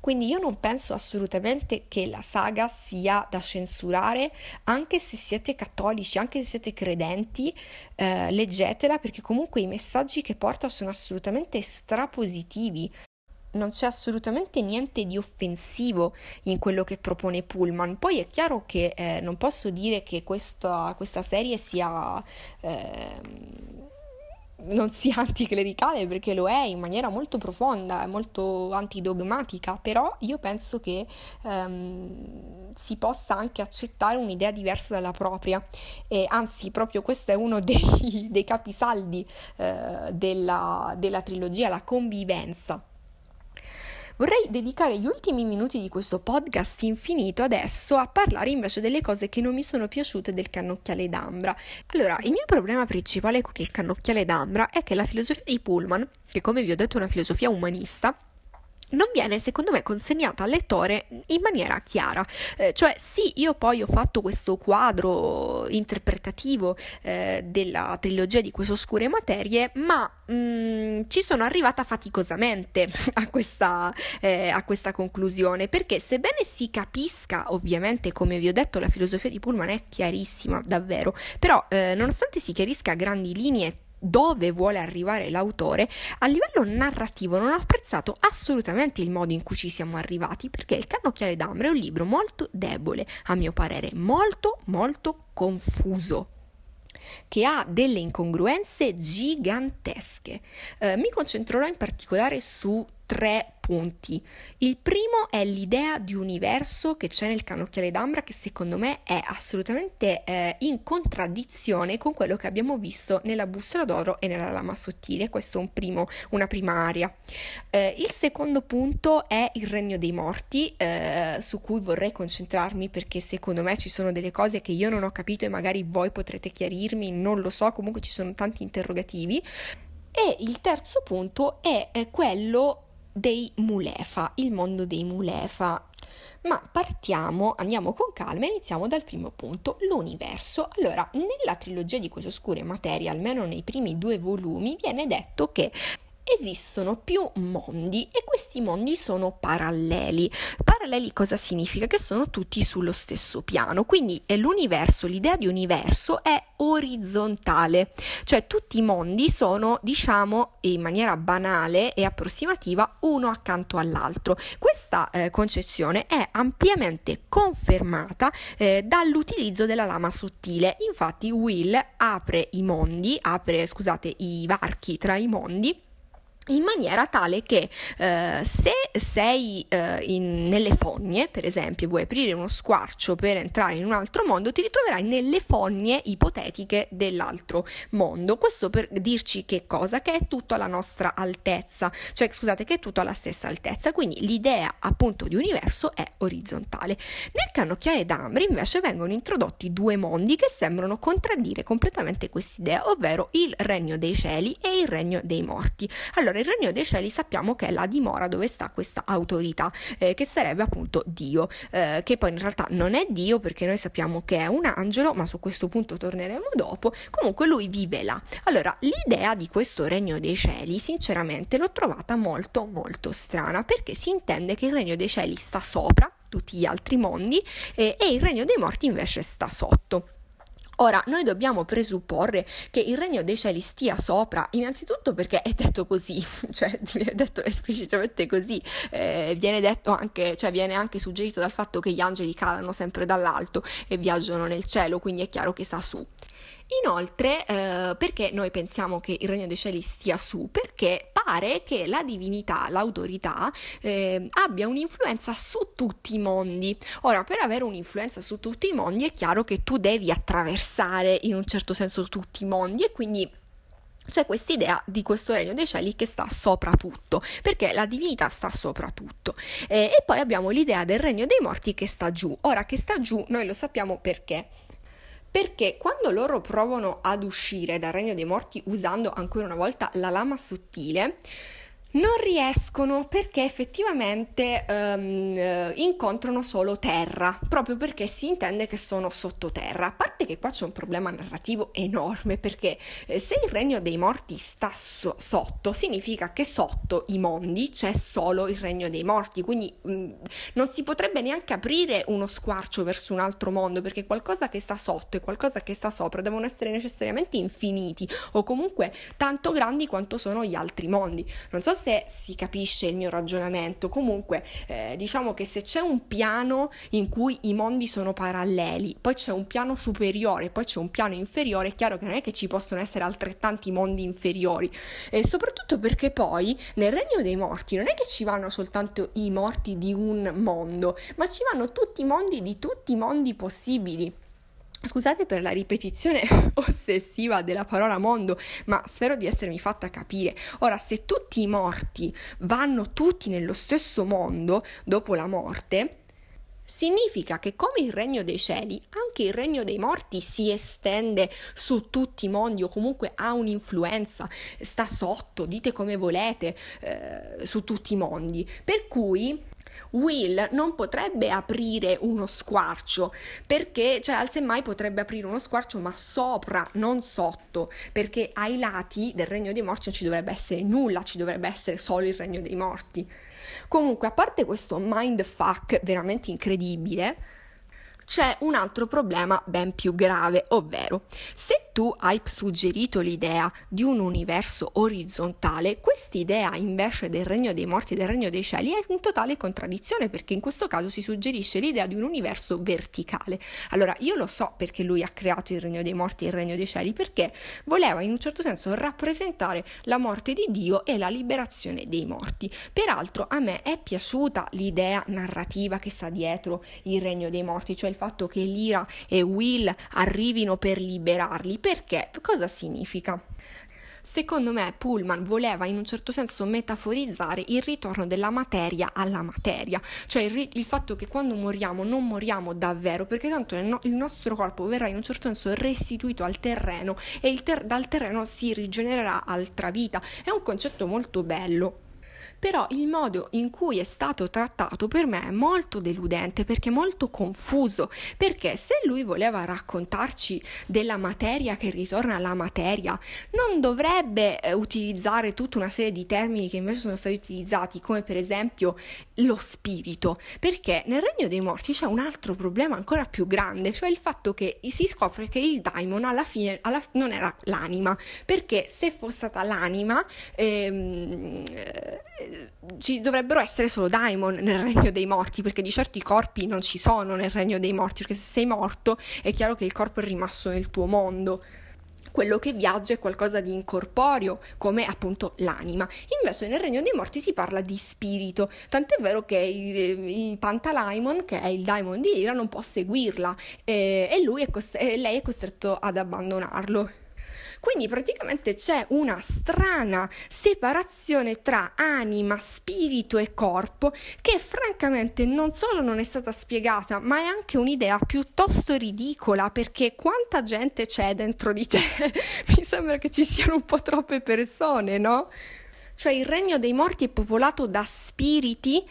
Quindi io non penso assolutamente che la saga sia da censurare, anche se siete cattolici, anche se siete credenti, eh, leggetela perché comunque i messaggi che porta sono assolutamente strapositivi non c'è assolutamente niente di offensivo in quello che propone Pullman. Poi è chiaro che eh, non posso dire che questa, questa serie sia. Eh, non sia anticlericale perché lo è in maniera molto profonda, molto antidogmatica, però io penso che ehm, si possa anche accettare un'idea diversa dalla propria e anzi proprio questo è uno dei, dei capisaldi eh, della, della trilogia, la convivenza Vorrei dedicare gli ultimi minuti di questo podcast infinito adesso a parlare invece delle cose che non mi sono piaciute del cannocchiale d'ambra. Allora, il mio problema principale con il cannocchiale d'ambra è che la filosofia di Pullman, che come vi ho detto è una filosofia umanista, non viene secondo me consegnata al lettore in maniera chiara. Eh, cioè sì, io poi ho fatto questo quadro interpretativo eh, della trilogia di queste oscure materie, ma mh, mm, ci sono arrivata faticosamente a questa, eh, a questa, conclusione, perché sebbene si capisca, ovviamente come vi ho detto la filosofia di Pullman è chiarissima, davvero, però eh, nonostante si chiarisca a grandi linee dove vuole arrivare l'autore, a livello narrativo non ho apprezzato assolutamente il modo in cui ci siamo arrivati, perché Il cannocchiale d'ambra è un libro molto debole, a mio parere, molto molto confuso che ha delle incongruenze gigantesche. Eh, mi concentrerò in particolare su tre punti. Il primo è l'idea di universo che c'è nel canocchiale d'ambra che secondo me è assolutamente eh, in contraddizione con quello che abbiamo visto nella bussola d'oro e nella lama sottile. Questo è un primo, una prima area. Eh, il secondo punto è il regno dei morti eh, su cui vorrei concentrarmi perché secondo me ci sono delle cose che io non ho capito e magari voi potrete chiarirmi, non lo so, comunque ci sono tanti interrogativi. E il terzo punto è quello dei Mulefa, il mondo dei Mulefa. Ma partiamo, andiamo con calma e iniziamo dal primo punto, l'universo. Allora, nella trilogia di Cose Oscure materie, almeno nei primi due volumi, viene detto che esistono più mondi e questi mondi sono paralleli. Paralleli cosa significa? Che sono tutti sullo stesso piano, quindi l'universo, l'idea di universo è orizzontale, cioè tutti i mondi sono, diciamo, in maniera banale e approssimativa uno accanto all'altro. Questa eh, concezione è ampiamente confermata eh, dall'utilizzo della lama sottile. Infatti Will apre i mondi, apre, scusate, i varchi tra i mondi in maniera tale che eh, se sei eh, in, nelle fogne, per esempio, vuoi aprire uno squarcio per entrare in un altro mondo, ti ritroverai nelle fogne ipotetiche dell'altro mondo. Questo per dirci che cosa? Che è tutto alla nostra altezza, cioè scusate, che è tutto alla stessa altezza. Quindi l'idea appunto di universo è orizzontale. Nel cannocchiale d'ambre invece vengono introdotti due mondi che sembrano contraddire completamente quest'idea, ovvero il regno dei cieli e il regno dei morti. Allora, allora, il regno dei cieli sappiamo che è la dimora dove sta questa autorità, eh, che sarebbe appunto Dio, eh, che poi in realtà non è Dio perché noi sappiamo che è un angelo, ma su questo punto torneremo dopo. Comunque lui vive là. Allora, l'idea di questo regno dei cieli, sinceramente, l'ho trovata molto molto strana, perché si intende che il regno dei cieli sta sopra tutti gli altri mondi eh, e il regno dei morti invece sta sotto. Ora, noi dobbiamo presupporre che il regno dei cieli stia sopra, innanzitutto perché è detto così, cioè viene detto esplicitamente così, eh, viene detto anche, cioè viene anche suggerito dal fatto che gli angeli calano sempre dall'alto e viaggiano nel cielo, quindi è chiaro che sta su. Inoltre, eh, perché noi pensiamo che il regno dei cieli stia su? Perché pare che la divinità, l'autorità, eh, abbia un'influenza su tutti i mondi. Ora, per avere un'influenza su tutti i mondi è chiaro che tu devi attraversare in un certo senso tutti i mondi e quindi c'è questa idea di questo regno dei cieli che sta sopra tutto, perché la divinità sta sopra tutto. Eh, e poi abbiamo l'idea del regno dei morti che sta giù. Ora che sta giù, noi lo sappiamo perché perché quando loro provano ad uscire dal regno dei morti usando ancora una volta la lama sottile, non riescono perché effettivamente um, incontrano solo terra, proprio perché si intende che sono sottoterra. A parte che qua c'è un problema narrativo enorme, perché eh, se il regno dei morti sta so- sotto, significa che sotto i mondi c'è solo il regno dei morti, quindi um, non si potrebbe neanche aprire uno squarcio verso un altro mondo, perché qualcosa che sta sotto e qualcosa che sta sopra devono essere necessariamente infiniti o comunque tanto grandi quanto sono gli altri mondi. Non so se se si capisce il mio ragionamento, comunque eh, diciamo che se c'è un piano in cui i mondi sono paralleli, poi c'è un piano superiore, poi c'è un piano inferiore, è chiaro che non è che ci possono essere altrettanti mondi inferiori, e soprattutto perché poi nel regno dei morti non è che ci vanno soltanto i morti di un mondo, ma ci vanno tutti i mondi di tutti i mondi possibili. Scusate per la ripetizione ossessiva della parola mondo, ma spero di essermi fatta capire. Ora, se tutti i morti vanno tutti nello stesso mondo dopo la morte, Significa che come il regno dei cieli, anche il regno dei morti si estende su tutti i mondi o comunque ha un'influenza, sta sotto, dite come volete, eh, su tutti i mondi. Per cui Will non potrebbe aprire uno squarcio perché, cioè, al semmai potrebbe aprire uno squarcio ma sopra, non sotto, perché ai lati del regno dei morti non ci dovrebbe essere nulla, ci dovrebbe essere solo il regno dei morti. Comunque, a parte questo mindfuck veramente incredibile, c'è un altro problema ben più grave, ovvero se tu hai suggerito l'idea di un universo orizzontale, quest'idea invece del regno dei morti e del regno dei cieli è in totale contraddizione perché in questo caso si suggerisce l'idea di un universo verticale. Allora io lo so perché lui ha creato il regno dei morti e il regno dei cieli, perché voleva in un certo senso rappresentare la morte di Dio e la liberazione dei morti. Peraltro a me è piaciuta l'idea narrativa che sta dietro il regno dei morti, cioè il fatto che Lira e Will arrivino per liberarli. Perché? Cosa significa? Secondo me Pullman voleva in un certo senso metaforizzare il ritorno della materia alla materia, cioè il, il fatto che quando moriamo non moriamo davvero, perché tanto il, no- il, nostro corpo verrà in un certo senso restituito al terreno e ter- dal terreno si rigenererà altra vita. È un concetto molto bello però il modo in cui è stato trattato per me è molto deludente perché è molto confuso, perché se lui voleva raccontarci della materia che ritorna alla materia, non dovrebbe eh, utilizzare tutta una serie di termini che invece sono stati utilizzati, come per esempio lo spirito, perché nel regno dei morti c'è un altro problema ancora più grande, cioè il fatto che si scopre che il daimon alla fine alla, non era l'anima, perché se fosse stata l'anima, ehm, eh, Ehm, ci dovrebbero essere solo daimon nel regno dei morti, perché di certo i corpi non ci sono nel regno dei morti, perché se sei morto è chiaro che il corpo è rimasto nel tuo mondo quello che viaggia è qualcosa di incorporeo, come appunto l'anima. Invece nel regno dei morti si parla di spirito, tant'è vero che il, eh, il Pantalaimon, che è il daimon di Ira, non può seguirla eh, e, è cost- e lei è costretto ad abbandonarlo. Quindi praticamente c'è una strana separazione tra anima, spirito e corpo che francamente non solo non è stata spiegata, ma è anche un'idea piuttosto ridicola perché quanta gente c'è dentro di te? Mi sembra che ci siano un po' troppe persone, no? Cioè il regno dei morti è popolato da spiriti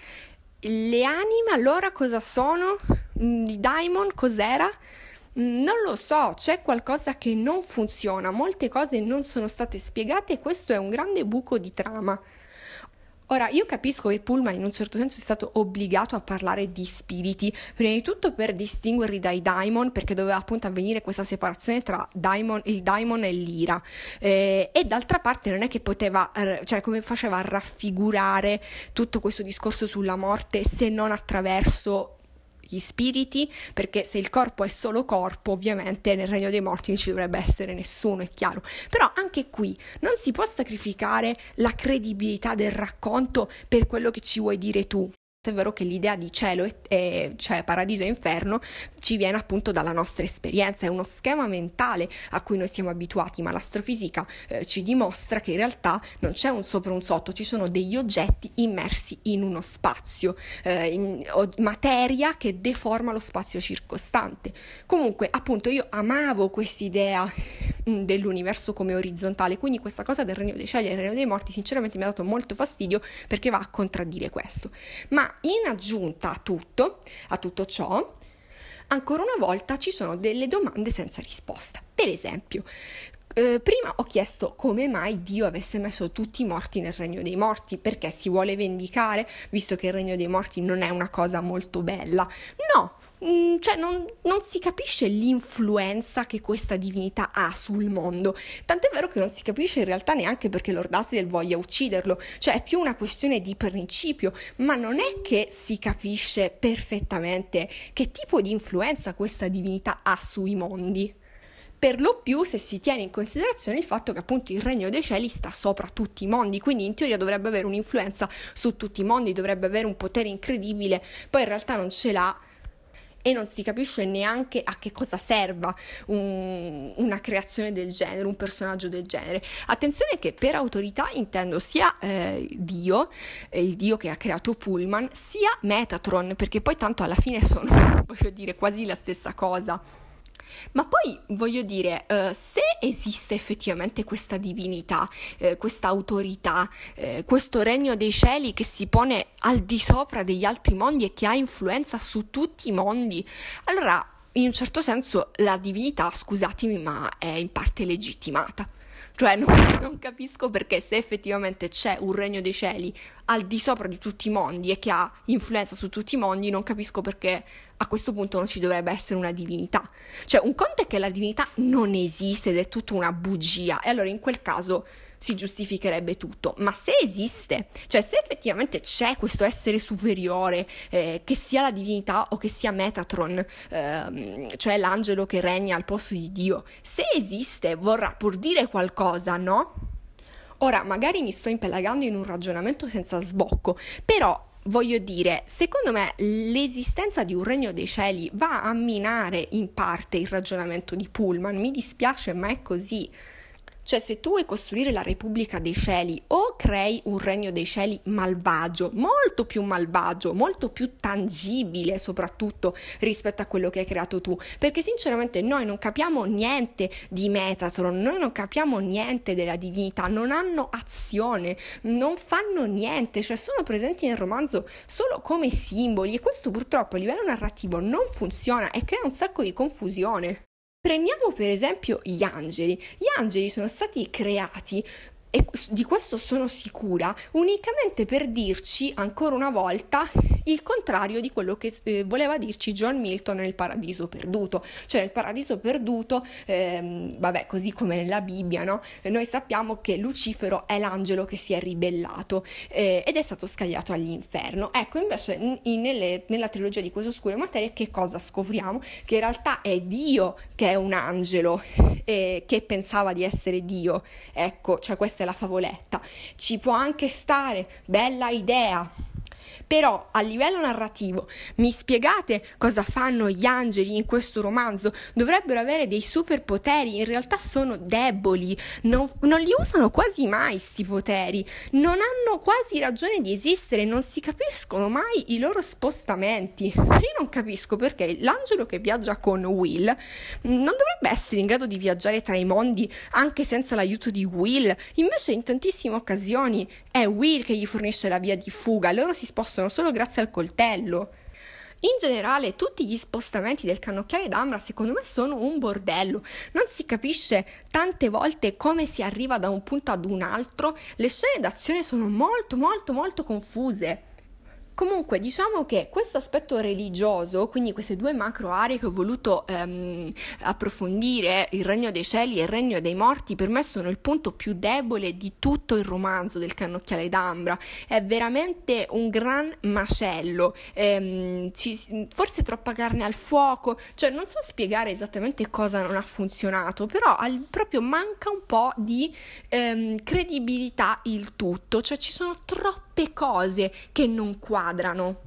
le anime allora cosa sono? Mm, I daimon cos'era? Mm, non lo so, c'è qualcosa che non funziona, molte cose non sono state spiegate e questo è un grande buco di trama. Ora, io capisco che Pullman in un certo senso è stato obbligato a parlare di spiriti, prima di tutto per distinguerli dai daimon, perché doveva appunto avvenire questa separazione tra daimon, il daimon e l'ira. Eh, e d'altra parte non è che poteva, cioè come faceva a raffigurare tutto questo discorso sulla morte se non attraverso gli spiriti, perché se il corpo è solo corpo, ovviamente nel regno dei morti non ci dovrebbe essere nessuno, è chiaro. Però anche qui non si può sacrificare la credibilità del racconto per quello che ci vuoi dire tu è vero che l'idea di cielo, e, e, cioè paradiso e inferno, ci viene appunto dalla nostra esperienza, è uno schema mentale a cui noi siamo abituati, ma l'astrofisica eh, ci dimostra che in realtà non c'è un sopra un sotto, ci sono degli oggetti immersi in uno spazio, eh, in, o, materia che deforma lo spazio circostante. Comunque, appunto, io amavo quest'idea mm, dell'universo come orizzontale, quindi questa cosa del regno dei cieli e del regno dei morti sinceramente mi ha dato molto fastidio perché va a contraddire questo. Ma in aggiunta a tutto, a tutto ciò, ancora una volta ci sono delle domande senza risposta. Per esempio, eh, prima ho chiesto come mai Dio avesse messo tutti i morti nel regno dei morti, perché si vuole vendicare, visto che il regno dei morti non è una cosa molto bella. No, Mm, cioè non, non, si capisce l'influenza che questa divinità ha sul mondo. Tant'è vero che non si capisce in realtà neanche perché Lord Asriel voglia ucciderlo, cioè è più una questione di principio, ma non è che si capisce perfettamente che tipo di influenza questa divinità ha sui mondi per lo più se si tiene in considerazione il fatto che appunto il regno dei cieli sta sopra tutti i mondi, quindi in teoria dovrebbe avere un'influenza su tutti i mondi, dovrebbe avere un potere incredibile, poi in realtà non ce l'ha e non si capisce neanche a che cosa serva un, una creazione del genere, un personaggio del genere. Attenzione che per autorità intendo sia eh, Dio, eh, il Dio che ha creato Pullman, sia Metatron, perché poi tanto alla fine sono, voglio dire, quasi la stessa cosa. Ma poi voglio dire, eh, se esiste effettivamente questa divinità, eh, questa autorità, eh, questo regno dei cieli che si pone al di sopra degli altri mondi e che ha influenza su tutti i mondi, allora in un certo senso la divinità, scusatemi, ma è in parte legittimata. Cioè non, non, capisco perché se effettivamente c'è un regno dei cieli al di sopra di tutti i mondi e che ha influenza su tutti i mondi, non capisco perché a questo punto non ci dovrebbe essere una divinità. Cioè un conto è che la divinità non esiste ed è tutta una bugia e allora in quel caso si giustificherebbe tutto, ma se esiste, cioè se effettivamente c'è questo essere superiore, eh, che sia la divinità o che sia Metatron, eh, cioè l'angelo che regna al posto di Dio, se esiste vorrà pur dire qualcosa, no? Ora, magari mi sto impelagando in un ragionamento senza sbocco, però voglio dire, secondo me l'esistenza di un regno dei cieli va a minare in parte il ragionamento di Pullman, mi dispiace, ma è così. Cioè, se tu vuoi costruire la Repubblica dei Cieli o crei un Regno dei Cieli malvagio, molto più malvagio, molto più tangibile soprattutto rispetto a quello che hai creato tu, perché sinceramente noi non capiamo niente di Metatron, noi non capiamo niente della divinità, non hanno azione, non fanno niente, cioè sono presenti nel romanzo solo come simboli e questo purtroppo a livello narrativo non funziona e crea un sacco di confusione. Prendiamo per esempio gli angeli. Gli angeli sono stati creati e di questo sono sicura, unicamente per dirci ancora una volta il contrario di quello che eh, voleva dirci John Milton nel Paradiso Perduto. Cioè nel Paradiso Perduto, ehm, vabbè, così come nella Bibbia, no? noi sappiamo che Lucifero è l'angelo che si è ribellato eh, ed è stato scagliato all'inferno. Ecco, invece in, in, nelle, nella trilogia di queste oscure materie che cosa scopriamo? Che in realtà è Dio che è un angelo eh, che pensava di essere Dio. Ecco, cioè questa la favoletta. Ci può anche stare, bella idea, però a livello narrativo mi spiegate cosa fanno gli angeli in questo romanzo? Dovrebbero avere dei superpoteri, in realtà sono deboli, non, non li usano quasi mai questi poteri, non hanno quasi ragione di esistere, non si capiscono mai i loro spostamenti. Io non capisco perché l'angelo che viaggia con Will non dovrebbe essere in grado di viaggiare tra i mondi anche senza l'aiuto di Will, invece in tantissime occasioni è Will che gli fornisce la via di fuga, loro si spostano possono solo grazie al coltello. In generale, tutti gli spostamenti del cannocchiale d'Ambra, secondo me, sono un bordello. Non si capisce tante volte come si arriva da un punto ad un altro. Le scene d'azione sono molto, molto, molto confuse. Comunque diciamo che questo aspetto religioso, quindi queste due macro aree che ho voluto ehm, approfondire, il regno dei cieli e il regno dei morti, per me sono il punto più debole di tutto il romanzo del cannocchiale d'ambra. È veramente un gran macello, ehm, ci, forse troppa carne al fuoco, cioè non so spiegare esattamente cosa non ha funzionato, però al, proprio manca un po' di ehm, credibilità il tutto, cioè ci sono troppe troppe cose che non quadrano.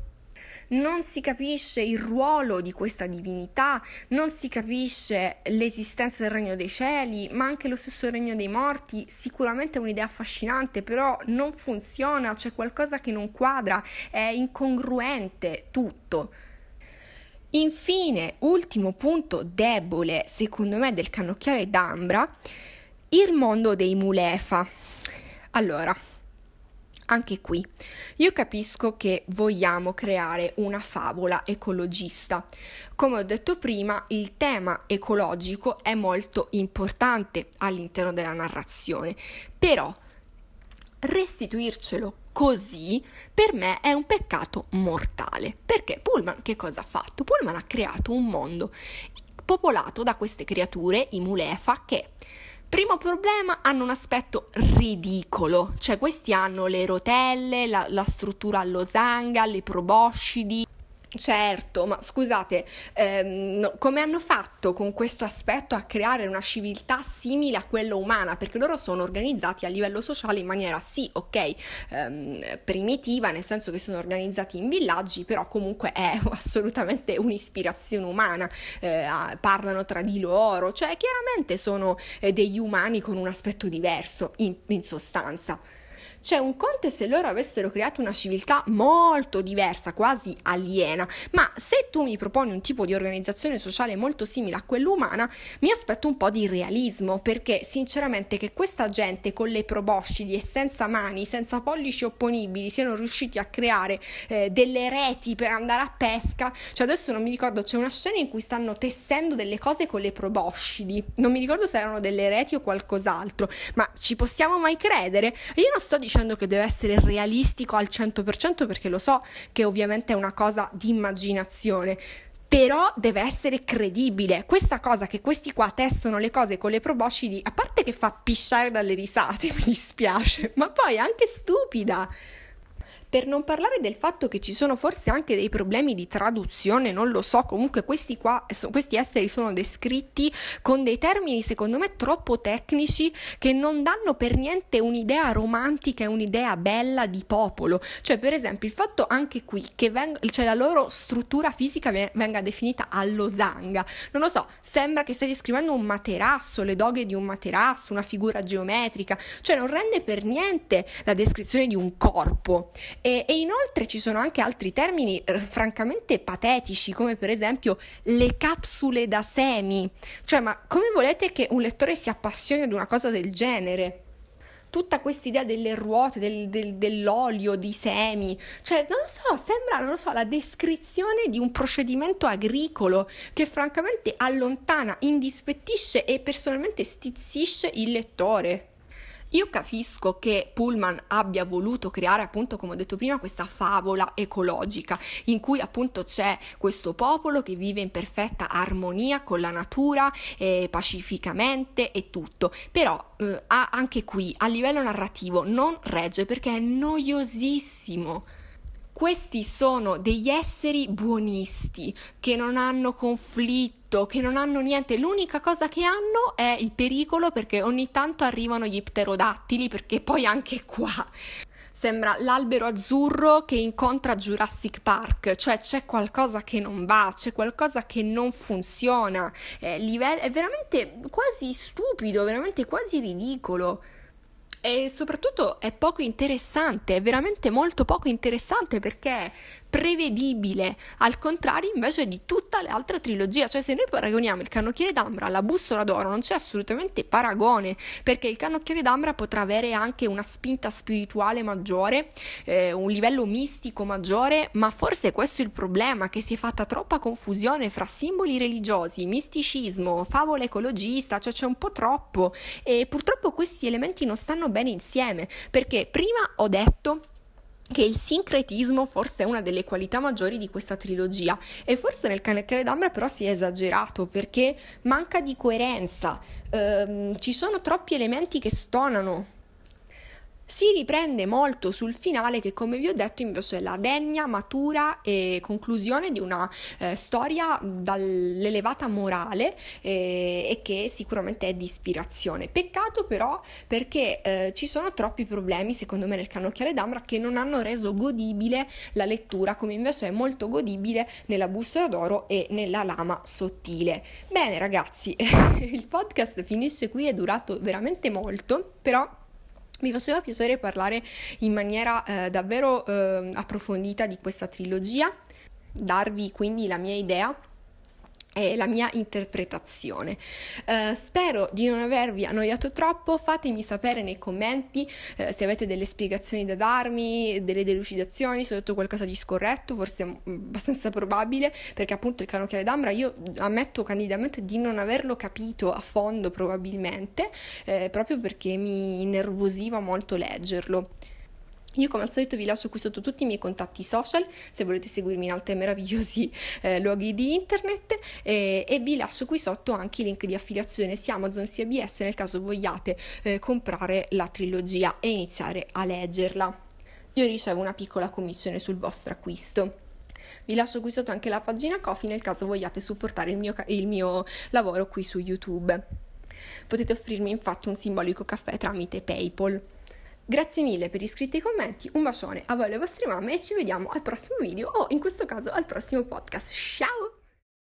Non si capisce il ruolo di questa divinità, non si capisce l'esistenza del regno dei cieli, ma anche lo stesso regno dei morti. Sicuramente è un'idea affascinante, però non funziona, c'è qualcosa che non quadra, è incongruente tutto. Infine, ultimo punto debole, secondo me, del cannocchiale d'ambra, il mondo dei mulefa. Allora, anche qui, io capisco che vogliamo creare una favola ecologista. Come ho detto prima, il tema ecologico è molto importante all'interno della narrazione, però restituircelo così per me è un peccato mortale. Perché Pullman che cosa ha fatto? Pullman ha creato un mondo popolato da queste creature, i Mulefa, che Primo problema, hanno un aspetto ridicolo, cioè questi hanno le rotelle, la, la struttura a losanga, le proboscidi, Certo, ma scusate, ehm, no, come hanno fatto con questo aspetto a creare una civiltà simile a quella umana? Perché loro sono organizzati a livello sociale in maniera sì, ok, ehm, primitiva, nel senso che sono organizzati in villaggi, però comunque è assolutamente un'ispirazione umana, eh, parlano tra di loro, cioè chiaramente sono eh, degli umani con un aspetto diverso in, in sostanza. Cioè un conto è se loro avessero creato una civiltà molto diversa, quasi aliena, ma se tu mi proponi un tipo di organizzazione sociale molto simile a quella umana, mi aspetto un po' di realismo, perché sinceramente che questa gente con le proboscidi e senza mani, senza pollici opponibili, siano riusciti a creare eh, delle reti per andare a pesca, cioè adesso non mi ricordo, c'è una scena in cui stanno tessendo delle cose con le proboscidi, non mi ricordo se erano delle reti o qualcos'altro, ma ci possiamo mai credere? Io non sto dicendo dicendo che deve essere realistico al 100% perché lo so che ovviamente è una cosa di immaginazione, però deve essere credibile. Questa cosa che questi qua tessono le cose con le proboscidi, a parte che fa pisciare dalle risate, mi dispiace, ma poi è anche stupida. Per non parlare del fatto che ci sono forse anche dei problemi di traduzione, non lo so, comunque questi qua, questi esseri sono descritti con dei termini secondo me troppo tecnici che non danno per niente un'idea romantica e un'idea bella di popolo. Cioè per esempio il fatto anche qui che veng- cioè, la loro struttura fisica venga definita allosanga, non lo so, sembra che stai descrivendo un materasso, le doghe di un materasso, una figura geometrica, cioè non rende per niente la descrizione di un corpo. E, e inoltre ci sono anche altri termini eh, francamente patetici, come per esempio le capsule da semi. Cioè, ma come volete che un lettore si appassioni ad una cosa del genere? tutta questa idea delle ruote, del, del, dell'olio, dei semi, cioè non lo so, sembra, non so, la descrizione di un procedimento agricolo che francamente allontana, indispettisce e personalmente stizzisce il lettore. Io capisco che Pullman abbia voluto creare, appunto, come ho detto prima, questa favola ecologica in cui appunto c'è questo popolo che vive in perfetta armonia con la natura, eh, pacificamente e tutto. Però eh, anche qui a livello narrativo non regge perché è noiosissimo. Questi sono degli esseri buonisti che non hanno conflitto, che non hanno niente. L'unica cosa che hanno è il pericolo perché ogni tanto arrivano gli pterodattili, perché poi anche qua sembra l'albero azzurro che incontra Jurassic Park, cioè c'è qualcosa che non va, c'è qualcosa che non funziona, è, live- è veramente quasi stupido, veramente quasi ridicolo e soprattutto è poco interessante, è veramente molto poco interessante perché prevedibile, al contrario invece di tutta l'altra trilogia, cioè se noi paragoniamo il cannocchiere d'ambra alla bussola d'oro non c'è assolutamente paragone, perché il cannocchiere d'ambra potrà avere anche una spinta spirituale maggiore, eh, un livello mistico maggiore, ma forse questo è il problema, che si è fatta troppa confusione fra simboli religiosi, misticismo, favola ecologista, cioè c'è un po' troppo e purtroppo questi elementi non stanno bene insieme, perché prima ho detto che il sincretismo forse è una delle qualità maggiori di questa trilogia e forse nel Canettiere d'Ambra però si è esagerato perché manca di coerenza, ehm, ci sono troppi elementi che stonano si riprende molto sul finale che come vi ho detto invece è la degna, matura e conclusione di una eh, storia dall'elevata morale eh, e che sicuramente è di ispirazione. Peccato però perché eh, ci sono troppi problemi secondo me nel cannocchiale d'Ambra che non hanno reso godibile la lettura come invece è molto godibile nella bussola d'oro e nella lama sottile. Bene ragazzi, il podcast finisce qui, è durato veramente molto, però mi faceva piacere parlare in maniera eh, davvero eh, approfondita di questa trilogia, darvi quindi la mia idea è la mia interpretazione. Uh, spero di non avervi annoiato troppo, fatemi sapere nei commenti uh, se avete delle spiegazioni da darmi, delle delucidazioni, se ho detto qualcosa di scorretto, forse mm, abbastanza probabile, perché appunto il canocchiale d'ambra io ammetto candidamente di non averlo capito a fondo probabilmente, eh, proprio perché mi innervosiva molto leggerlo. Io come al solito vi lascio qui sotto tutti i miei contatti social, se volete seguirmi in altri meravigliosi eh, luoghi di internet eh, e vi lascio qui sotto anche i link di affiliazione sia Amazon sia BS nel caso vogliate eh, comprare la trilogia e iniziare a leggerla. Io ricevo una piccola commissione sul vostro acquisto. Vi lascio qui sotto anche la pagina Coffee nel caso vogliate supportare il mio, il mio lavoro qui su YouTube. Potete offrirmi infatti un simbolico caffè tramite PayPal. Grazie mille per gli iscritti e i commenti, un bacione a voi e alle vostre mamme e ci vediamo al prossimo video o in questo caso al prossimo podcast. Ciao!